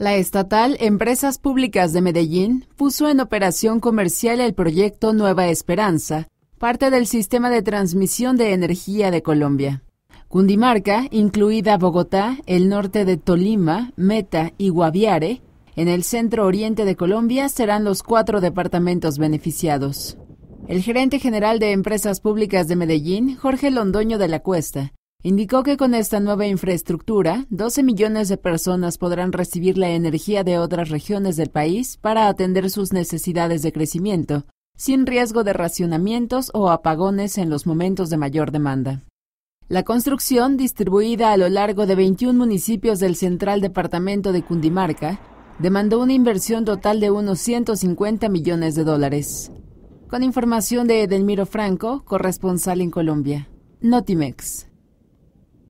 La estatal Empresas Públicas de Medellín puso en operación comercial el proyecto Nueva Esperanza, parte del sistema de transmisión de energía de Colombia. Cundimarca, incluida Bogotá, el norte de Tolima, Meta y Guaviare, en el centro oriente de Colombia serán los cuatro departamentos beneficiados. El gerente general de Empresas Públicas de Medellín, Jorge Londoño de la Cuesta, Indicó que con esta nueva infraestructura, 12 millones de personas podrán recibir la energía de otras regiones del país para atender sus necesidades de crecimiento, sin riesgo de racionamientos o apagones en los momentos de mayor demanda. La construcción, distribuida a lo largo de 21 municipios del central departamento de Cundimarca, demandó una inversión total de unos 150 millones de dólares. Con información de Edelmiro Franco, corresponsal en Colombia. Notimex.